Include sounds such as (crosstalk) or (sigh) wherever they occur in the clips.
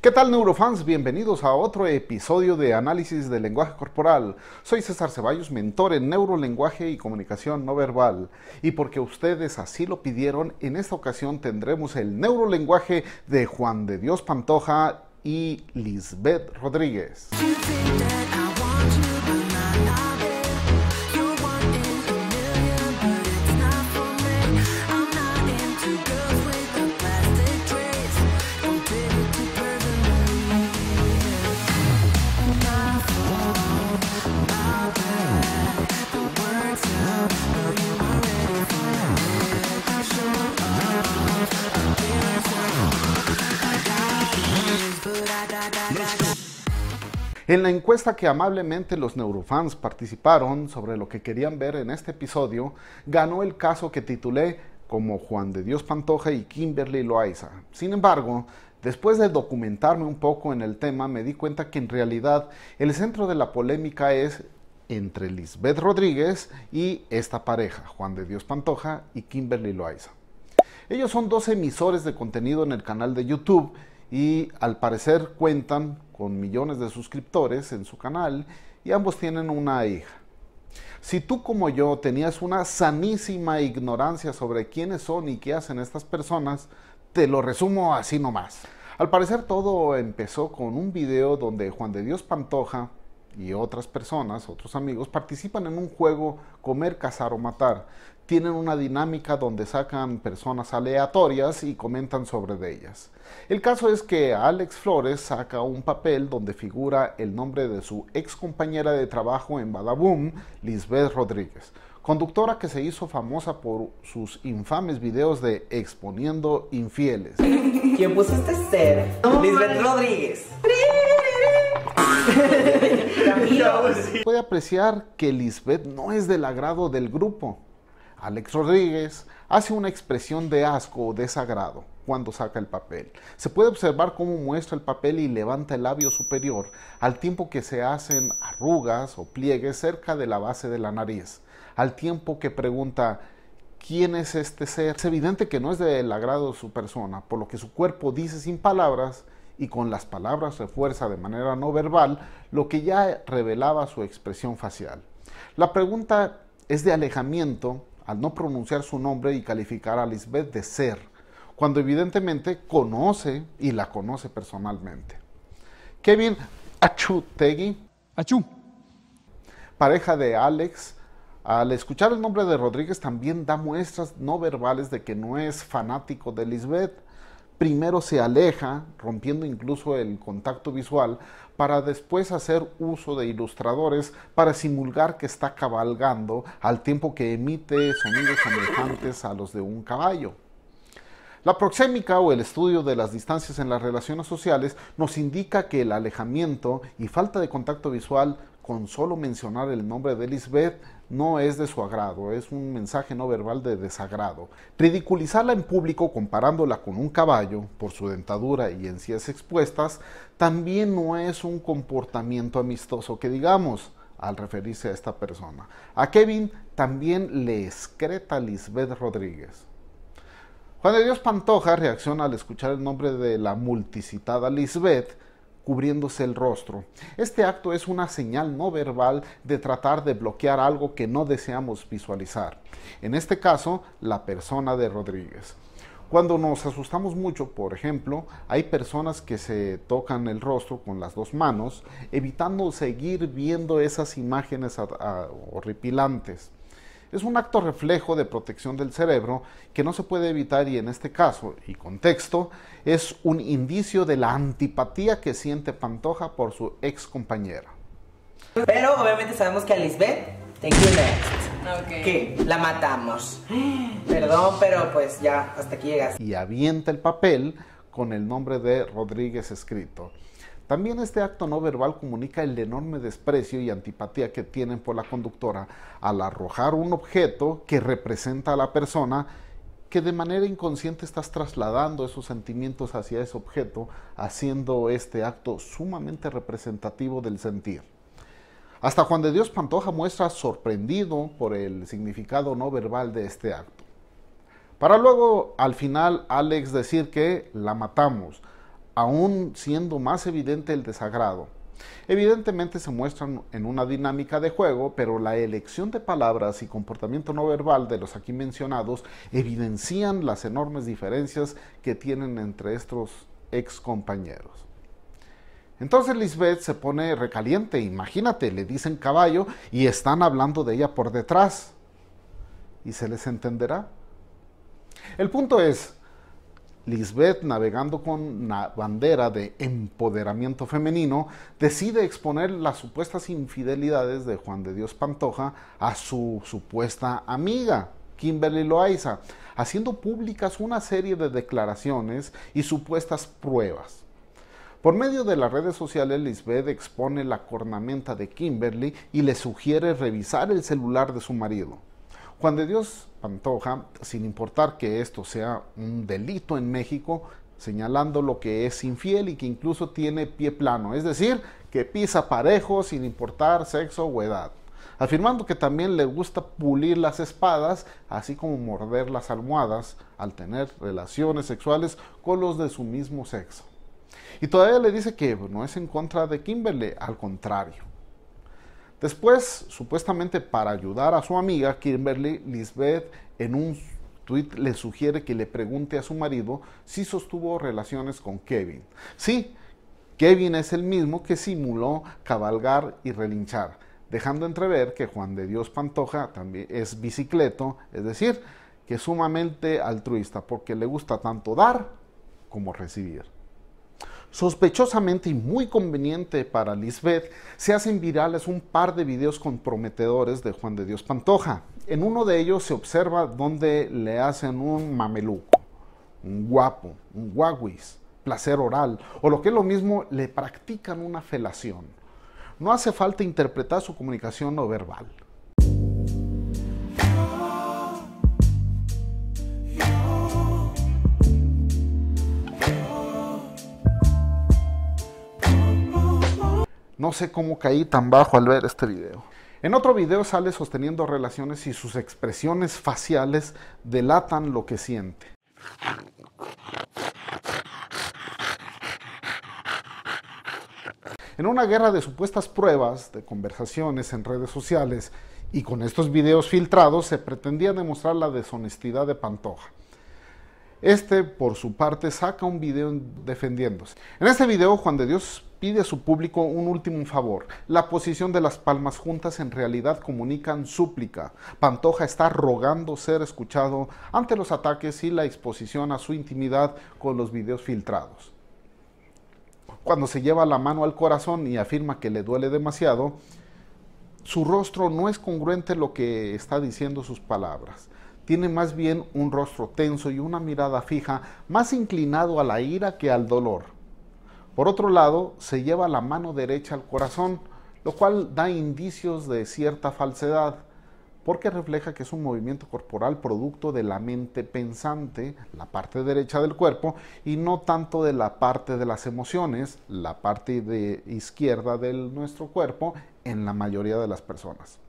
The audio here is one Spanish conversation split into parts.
¿Qué tal neurofans? Bienvenidos a otro episodio de Análisis del Lenguaje Corporal. Soy César Ceballos, mentor en neurolenguaje y comunicación no verbal. Y porque ustedes así lo pidieron, en esta ocasión tendremos el neurolenguaje de Juan de Dios Pantoja y Lisbeth Rodríguez. En la encuesta que amablemente los neurofans participaron sobre lo que querían ver en este episodio, ganó el caso que titulé como Juan de Dios Pantoja y Kimberly Loaiza. Sin embargo, Después de documentarme un poco en el tema, me di cuenta que en realidad el centro de la polémica es entre Lisbeth Rodríguez y esta pareja, Juan de Dios Pantoja y Kimberly Loaiza. Ellos son dos emisores de contenido en el canal de YouTube y al parecer cuentan con millones de suscriptores en su canal y ambos tienen una hija. Si tú como yo tenías una sanísima ignorancia sobre quiénes son y qué hacen estas personas, te lo resumo así nomás. Al parecer todo empezó con un video donde Juan de Dios Pantoja y otras personas, otros amigos, participan en un juego comer, cazar o matar. Tienen una dinámica donde sacan personas aleatorias y comentan sobre ellas. El caso es que Alex Flores saca un papel donde figura el nombre de su ex compañera de trabajo en Badaboom, Lisbeth Rodríguez, conductora que se hizo famosa por sus infames videos de exponiendo infieles. ¿Quién puso este ser? Lisbeth Rodríguez. (laughs) Pues puede apreciar que Lisbeth no es del agrado del grupo. Alex Rodríguez hace una expresión de asco o desagrado cuando saca el papel. Se puede observar cómo muestra el papel y levanta el labio superior, al tiempo que se hacen arrugas o pliegues cerca de la base de la nariz, al tiempo que pregunta quién es este ser. Es evidente que no es del agrado de su persona, por lo que su cuerpo dice sin palabras y con las palabras refuerza de manera no verbal lo que ya revelaba su expresión facial. La pregunta es de alejamiento al no pronunciar su nombre y calificar a Lisbeth de ser, cuando evidentemente conoce y la conoce personalmente. Kevin Achutegui. Achu. Pareja de Alex, al escuchar el nombre de Rodríguez también da muestras no verbales de que no es fanático de Lisbeth primero se aleja, rompiendo incluso el contacto visual, para después hacer uso de ilustradores para simular que está cabalgando al tiempo que emite sonidos semejantes a los de un caballo. La proxémica o el estudio de las distancias en las relaciones sociales nos indica que el alejamiento y falta de contacto visual con solo mencionar el nombre de Lisbeth no es de su agrado, es un mensaje no verbal de desagrado. Ridiculizarla en público comparándola con un caballo por su dentadura y encías expuestas también no es un comportamiento amistoso que digamos al referirse a esta persona. A Kevin también le excreta Lisbeth Rodríguez. Juan de Dios Pantoja reacciona al escuchar el nombre de la multicitada Lisbeth cubriéndose el rostro. Este acto es una señal no verbal de tratar de bloquear algo que no deseamos visualizar. En este caso, la persona de Rodríguez. Cuando nos asustamos mucho, por ejemplo, hay personas que se tocan el rostro con las dos manos, evitando seguir viendo esas imágenes horripilantes es un acto reflejo de protección del cerebro que no se puede evitar y en este caso y contexto es un indicio de la antipatía que siente Pantoja por su ex compañera. Pero obviamente sabemos que a Lisbeth, thank Que la matamos. Perdón, pero pues ya, hasta aquí llegas. Y avienta el papel con el nombre de Rodríguez escrito. También este acto no verbal comunica el enorme desprecio y antipatía que tienen por la conductora al arrojar un objeto que representa a la persona que de manera inconsciente estás trasladando esos sentimientos hacia ese objeto, haciendo este acto sumamente representativo del sentir. Hasta Juan de Dios Pantoja muestra sorprendido por el significado no verbal de este acto. Para luego, al final, Alex decir que la matamos, aún siendo más evidente el desagrado. Evidentemente se muestran en una dinámica de juego, pero la elección de palabras y comportamiento no verbal de los aquí mencionados evidencian las enormes diferencias que tienen entre estos ex compañeros. Entonces Lisbeth se pone recaliente, imagínate, le dicen caballo y están hablando de ella por detrás. ¿Y se les entenderá? El punto es, Lisbeth, navegando con la bandera de empoderamiento femenino, decide exponer las supuestas infidelidades de Juan de Dios Pantoja a su supuesta amiga, Kimberly Loaiza, haciendo públicas una serie de declaraciones y supuestas pruebas. Por medio de las redes sociales, Lisbeth expone la cornamenta de Kimberly y le sugiere revisar el celular de su marido de Dios Pantoja, sin importar que esto sea un delito en México, señalando lo que es infiel y que incluso tiene pie plano, es decir, que pisa parejo sin importar sexo o edad, afirmando que también le gusta pulir las espadas, así como morder las almohadas al tener relaciones sexuales con los de su mismo sexo. Y todavía le dice que no es en contra de Kimberly, al contrario, Después, supuestamente para ayudar a su amiga Kimberly, Lisbeth en un tweet le sugiere que le pregunte a su marido si sostuvo relaciones con Kevin. Sí, Kevin es el mismo que simuló cabalgar y relinchar, dejando entrever que Juan de Dios Pantoja también es bicicleto, es decir, que es sumamente altruista porque le gusta tanto dar como recibir. Sospechosamente y muy conveniente para Lisbeth, se hacen virales un par de videos comprometedores de Juan de Dios Pantoja. En uno de ellos se observa donde le hacen un mameluco, un guapo, un guaguis, placer oral, o lo que es lo mismo, le practican una felación. No hace falta interpretar su comunicación no verbal. No sé cómo caí tan bajo al ver este video. En otro video sale sosteniendo relaciones y sus expresiones faciales delatan lo que siente. En una guerra de supuestas pruebas, de conversaciones en redes sociales y con estos videos filtrados se pretendía demostrar la deshonestidad de Pantoja. Este, por su parte, saca un video defendiéndose. En este video, Juan de Dios pide a su público un último favor. La posición de las palmas juntas en realidad comunican súplica. Pantoja está rogando ser escuchado ante los ataques y la exposición a su intimidad con los videos filtrados. Cuando se lleva la mano al corazón y afirma que le duele demasiado, su rostro no es congruente lo que está diciendo sus palabras tiene más bien un rostro tenso y una mirada fija, más inclinado a la ira que al dolor. Por otro lado, se lleva la mano derecha al corazón, lo cual da indicios de cierta falsedad, porque refleja que es un movimiento corporal producto de la mente pensante, la parte derecha del cuerpo, y no tanto de la parte de las emociones, la parte de izquierda de nuestro cuerpo, en la mayoría de las personas.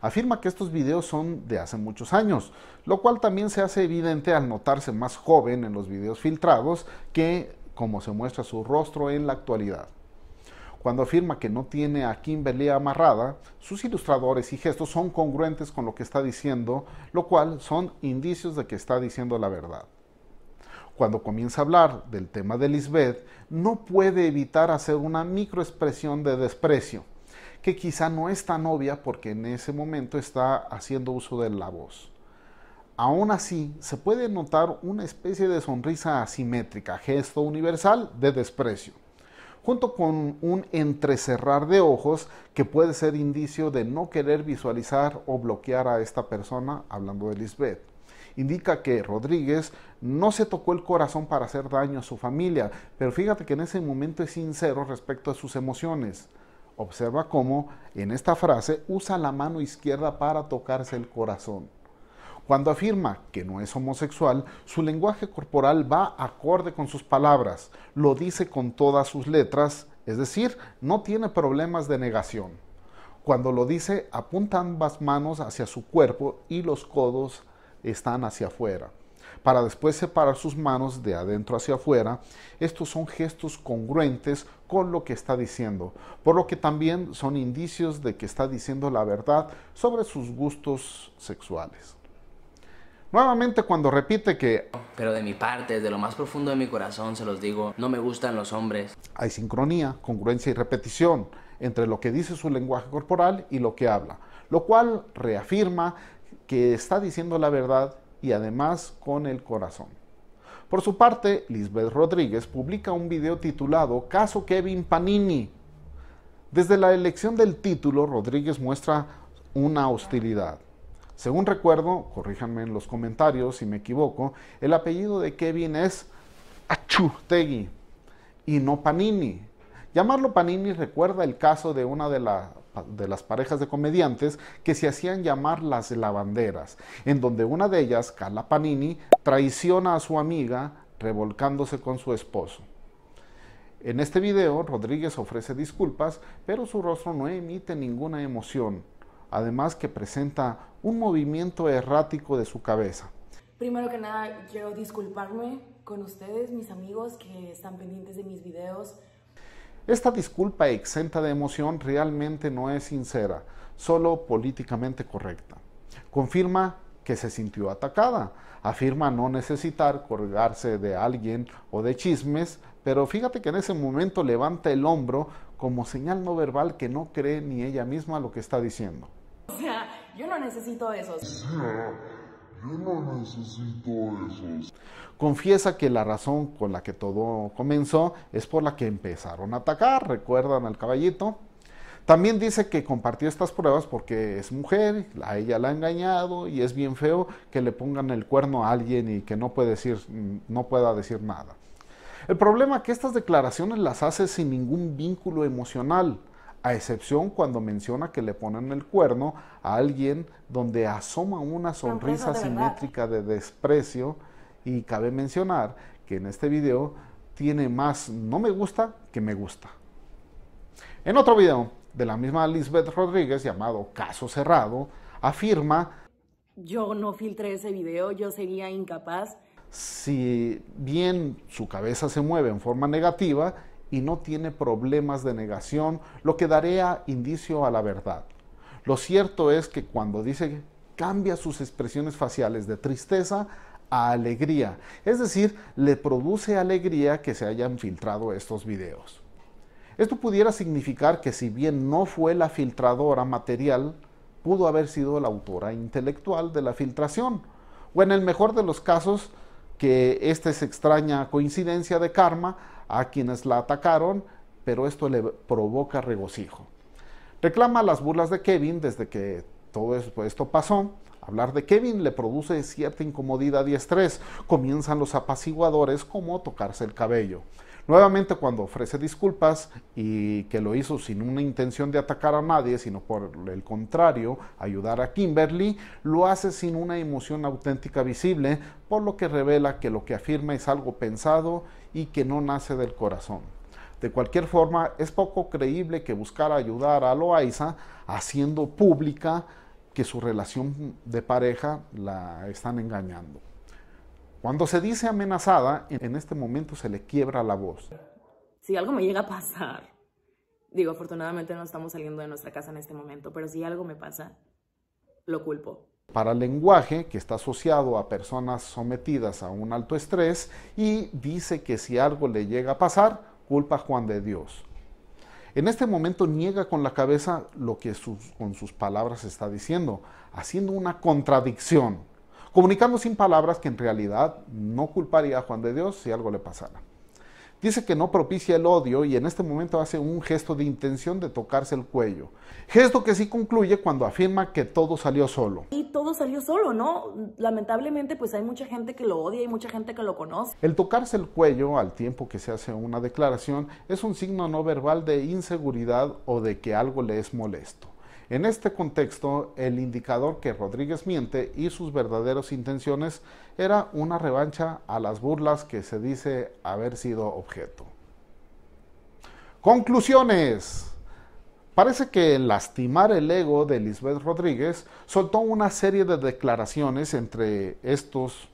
Afirma que estos videos son de hace muchos años, lo cual también se hace evidente al notarse más joven en los videos filtrados que como se muestra su rostro en la actualidad. Cuando afirma que no tiene a Kimberly amarrada, sus ilustradores y gestos son congruentes con lo que está diciendo, lo cual son indicios de que está diciendo la verdad. Cuando comienza a hablar del tema de Lisbeth, no puede evitar hacer una microexpresión de desprecio, que quizá no es tan obvia porque en ese momento está haciendo uso de la voz. Aún así, se puede notar una especie de sonrisa asimétrica, gesto universal de desprecio, junto con un entrecerrar de ojos que puede ser indicio de no querer visualizar o bloquear a esta persona, hablando de Lisbeth. Indica que Rodríguez no se tocó el corazón para hacer daño a su familia, pero fíjate que en ese momento es sincero respecto a sus emociones. Observa cómo en esta frase usa la mano izquierda para tocarse el corazón cuando afirma que no es homosexual, su lenguaje corporal va acorde con sus palabras, lo dice con todas sus letras, es decir, no tiene problemas de negación. Cuando lo dice, apunta ambas manos hacia su cuerpo y los codos están hacia afuera. Para después separar sus manos de adentro hacia afuera, estos son gestos congruentes con lo que está diciendo, por lo que también son indicios de que está diciendo la verdad sobre sus gustos sexuales. Nuevamente cuando repite que... Pero de mi parte, desde lo más profundo de mi corazón, se los digo, no me gustan los hombres. Hay sincronía, congruencia y repetición entre lo que dice su lenguaje corporal y lo que habla, lo cual reafirma que está diciendo la verdad y además con el corazón. Por su parte, Lisbeth Rodríguez publica un video titulado Caso Kevin Panini. Desde la elección del título, Rodríguez muestra una hostilidad según recuerdo, corríjanme en los comentarios si me equivoco, el apellido de Kevin es Achutegui y no Panini. Llamarlo Panini recuerda el caso de una de, de las parejas de comediantes que se hacían llamar las lavanderas, en donde una de ellas, Carla Panini, traiciona a su amiga revolcándose con su esposo. En este video, Rodríguez ofrece disculpas, pero su rostro no emite ninguna emoción además que presenta un movimiento errático de su cabeza. Primero que nada, quiero disculparme con ustedes, mis amigos que están pendientes de mis videos. Esta disculpa exenta de emoción realmente no es sincera, solo políticamente correcta. Confirma que se sintió atacada, afirma no necesitar colgarse de alguien o de chismes, pero fíjate que en ese momento levanta el hombro como señal no verbal que no cree ni ella misma lo que está diciendo. O sea, yo no necesito esos. Confiesa que la razón con la que todo comenzó es por la que empezaron a atacar, recuerdan al caballito. También dice que compartió estas pruebas porque es mujer, a ella la ha engañado y es bien feo que le pongan el cuerno a alguien y que no, puede no pueda decir nada. El problema es que estas declaraciones las hace sin ningún vínculo emocional a excepción cuando menciona que le ponen el cuerno a alguien donde asoma una sonrisa simétrica de desprecio y cabe mencionar que en este video tiene más no me gusta que me gusta. En otro video de la misma Lisbeth Rodríguez llamado Caso Cerrado, afirma Yo no filtré ese video, yo sería incapaz. Si bien su cabeza se mueve en forma negativa, y no tiene problemas de negación, lo que daría indicio a la verdad. Lo cierto es que cuando dice cambia sus expresiones faciales de tristeza a alegría, es decir, le produce alegría que se hayan filtrado estos videos. Esto pudiera significar que si bien no fue la filtradora material, pudo haber sido la autora intelectual de la filtración, o en el mejor de los casos, que esta es extraña coincidencia de karma a quienes la atacaron, pero esto le provoca regocijo. Reclama las burlas de Kevin desde que todo pues, esto pasó. Hablar de Kevin le produce cierta incomodidad y estrés. Comienzan los apaciguadores como tocarse el cabello. Nuevamente cuando ofrece disculpas y que lo hizo sin una intención de atacar a nadie, sino por el contrario, ayudar a Kimberly, lo hace sin una emoción auténtica visible, por lo que revela que lo que afirma es algo pensado y que no nace del corazón. De cualquier forma, es poco creíble que buscara ayudar a Loaiza haciendo pública que su relación de pareja la están engañando. Cuando se dice amenazada, en este momento se le quiebra la voz. Si algo me llega a pasar, digo, afortunadamente no estamos saliendo de nuestra casa en este momento, pero si algo me pasa, lo culpo. Para el lenguaje, que está asociado a personas sometidas a un alto estrés, y dice que si algo le llega a pasar, culpa Juan de Dios. En este momento niega con la cabeza lo que con sus palabras está diciendo, haciendo una contradicción comunicando sin palabras que en realidad no culparía a Juan de Dios si algo le pasara. Dice que no propicia el odio y en este momento hace un gesto de intención de tocarse el cuello. Gesto que sí concluye cuando afirma que todo salió solo. Y todo salió solo, ¿no? Lamentablemente pues hay mucha gente que lo odia y mucha gente que lo conoce. El tocarse el cuello al tiempo que se hace una declaración es un signo no verbal de inseguridad o de que algo le es molesto. En este contexto, el indicador que Rodríguez miente y sus verdaderas intenciones era una revancha a las burlas que se dice haber sido objeto. Conclusiones. Parece que lastimar el ego de Elizabeth Rodríguez soltó una serie de declaraciones entre estos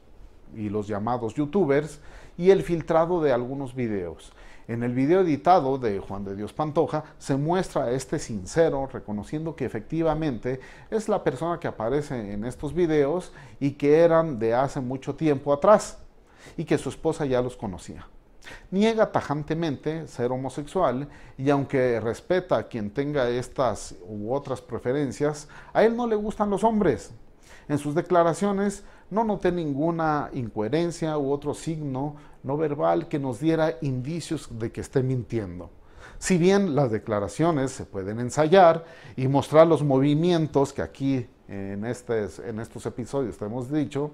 y los llamados youtubers y el filtrado de algunos videos. En el video editado de Juan de Dios Pantoja se muestra a este sincero reconociendo que efectivamente es la persona que aparece en estos videos y que eran de hace mucho tiempo atrás y que su esposa ya los conocía. Niega tajantemente ser homosexual y aunque respeta a quien tenga estas u otras preferencias, a él no le gustan los hombres. En sus declaraciones no noté ninguna incoherencia u otro signo no verbal que nos diera indicios de que esté mintiendo. Si bien las declaraciones se pueden ensayar y mostrar los movimientos que aquí en, en estos episodios te hemos dicho,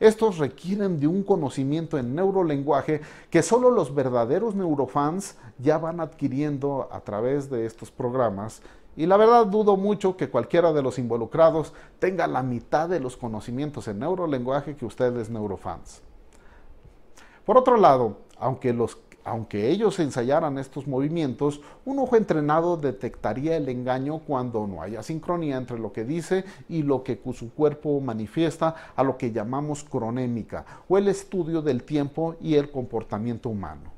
estos requieren de un conocimiento en neurolenguaje que solo los verdaderos neurofans ya van adquiriendo a través de estos programas. Y la verdad dudo mucho que cualquiera de los involucrados tenga la mitad de los conocimientos en neurolenguaje que ustedes neurofans. Por otro lado, aunque ellos ensayaran estos movimientos, un ojo entrenado detectaría el engaño cuando no haya sincronía entre lo que dice y lo que su cuerpo manifiesta a lo que llamamos cronémica o el estudio del tiempo y el comportamiento humano.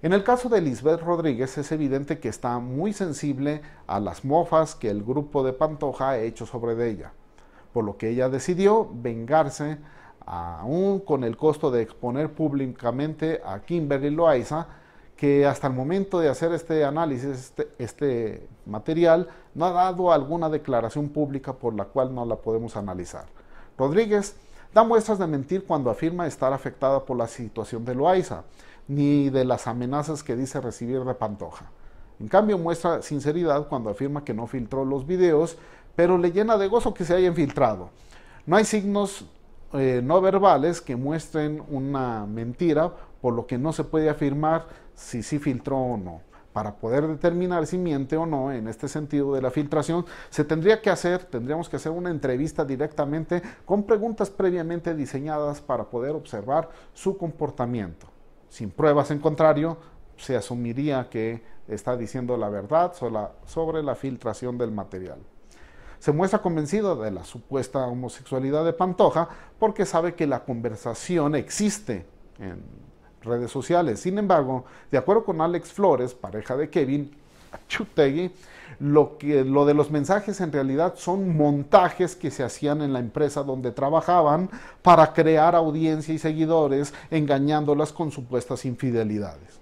En el caso de Lisbeth Rodríguez es evidente que está muy sensible a las mofas que el grupo de Pantoja ha hecho sobre ella, por lo que ella decidió vengarse aún con el costo de exponer públicamente a Kimberly Loaiza, que hasta el momento de hacer este análisis, este, este, material, no ha dado alguna declaración pública por la cual no la podemos analizar. Rodríguez da muestras de mentir cuando afirma estar afectada por la situación de Loaiza, ni de las amenazas que dice recibir de Pantoja. En cambio, muestra sinceridad cuando afirma que no filtró los videos, pero le llena de gozo que se hayan filtrado. No hay signos eh, no verbales que muestren una mentira, por lo que no se puede afirmar si sí filtró o no. Para poder determinar si miente o no en este sentido de la filtración, se tendría que hacer, tendríamos que hacer una entrevista directamente con preguntas previamente diseñadas para poder observar su comportamiento. Sin pruebas en contrario, se asumiría que está diciendo la verdad sobre la filtración del material se muestra convencido de la supuesta homosexualidad de Pantoja porque sabe que la conversación existe en redes sociales. Sin embargo, de acuerdo con Alex Flores, pareja de Kevin Chutegui, lo, que, lo de los mensajes en realidad son montajes que se hacían en la empresa donde trabajaban para crear audiencia y seguidores engañándolas con supuestas infidelidades.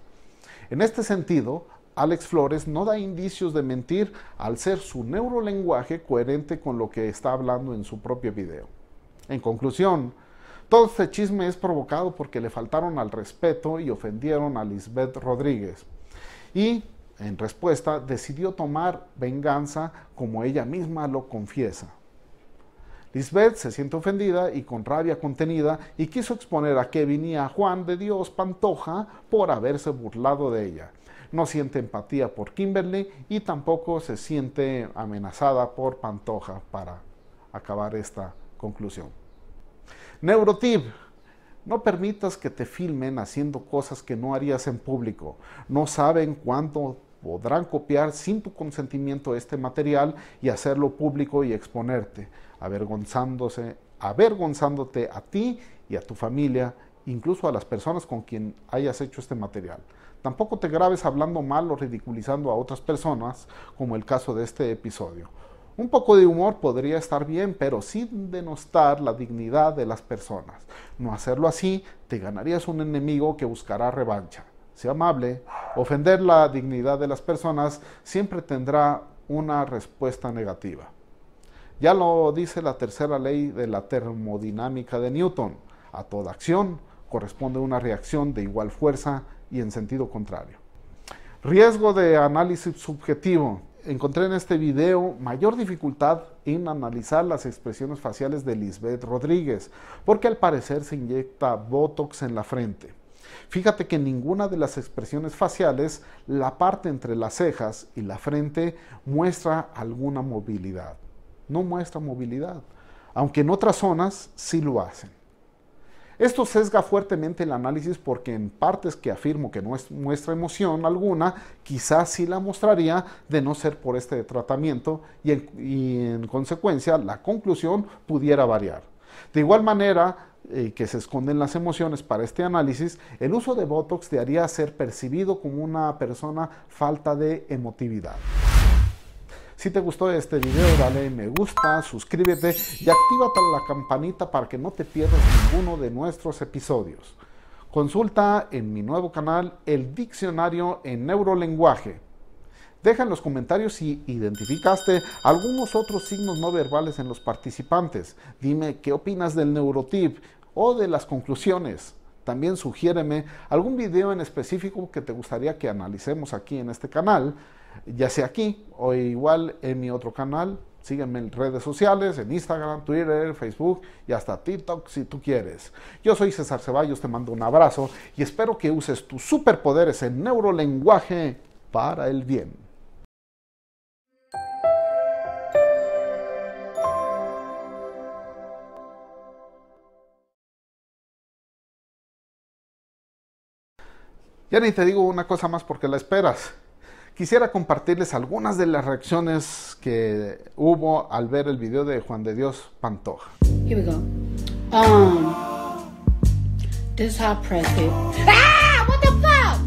En este sentido, Alex Flores no da indicios de mentir al ser su neurolenguaje coherente con lo que está hablando en su propio video. En conclusión, todo este chisme es provocado porque le faltaron al respeto y ofendieron a Lisbeth Rodríguez. Y, en respuesta, decidió tomar venganza como ella misma lo confiesa. Lisbeth se siente ofendida y con rabia contenida y quiso exponer a qué venía Juan de Dios Pantoja por haberse burlado de ella no siente empatía por Kimberly y tampoco se siente amenazada por Pantoja para acabar esta conclusión. Neurotip. No permitas que te filmen haciendo cosas que no harías en público. No saben cuándo podrán copiar sin tu consentimiento este material y hacerlo público y exponerte, avergonzándose, avergonzándote a ti y a tu familia incluso a las personas con quien hayas hecho este material. Tampoco te grabes hablando mal o ridiculizando a otras personas, como el caso de este episodio. Un poco de humor podría estar bien, pero sin denostar la dignidad de las personas. No hacerlo así, te ganarías un enemigo que buscará revancha. Sea amable, ofender la dignidad de las personas siempre tendrá una respuesta negativa. Ya lo dice la tercera ley de la termodinámica de Newton. A toda acción corresponde a una reacción de igual fuerza y en sentido contrario. Riesgo de análisis subjetivo. Encontré en este video mayor dificultad en analizar las expresiones faciales de Lisbeth Rodríguez, porque al parecer se inyecta Botox en la frente. Fíjate que en ninguna de las expresiones faciales, la parte entre las cejas y la frente muestra alguna movilidad. No muestra movilidad, aunque en otras zonas sí lo hacen. Esto sesga fuertemente el análisis porque en partes que afirmo que no es, muestra emoción alguna, quizás sí la mostraría de no ser por este tratamiento y en, consecuencia la conclusión pudiera variar. De igual manera, eh, que se esconden las emociones para este análisis, el uso de Botox te haría ser percibido como una persona falta de emotividad. Si te gustó este video, dale me gusta, suscríbete y activa la campanita para que no te pierdas ninguno de nuestros episodios. Consulta en mi nuevo canal el diccionario en neurolenguaje. Deja en los comentarios si identificaste algunos otros signos no verbales en los participantes. Dime qué opinas del neurotip o de las conclusiones. También sugiéreme algún video en específico que te gustaría que analicemos aquí en este canal ya sea aquí o igual en mi otro canal. Sígueme en redes sociales, en Instagram, Twitter, Facebook y hasta TikTok si tú quieres. Yo soy César Ceballos, te mando un abrazo y espero que uses tus superpoderes en neurolenguaje para el bien. Ya ni te digo una cosa más porque la esperas quisiera compartirles algunas de las reacciones que hubo al ver el video de Juan de Dios Pantoja. Um, this how Ah,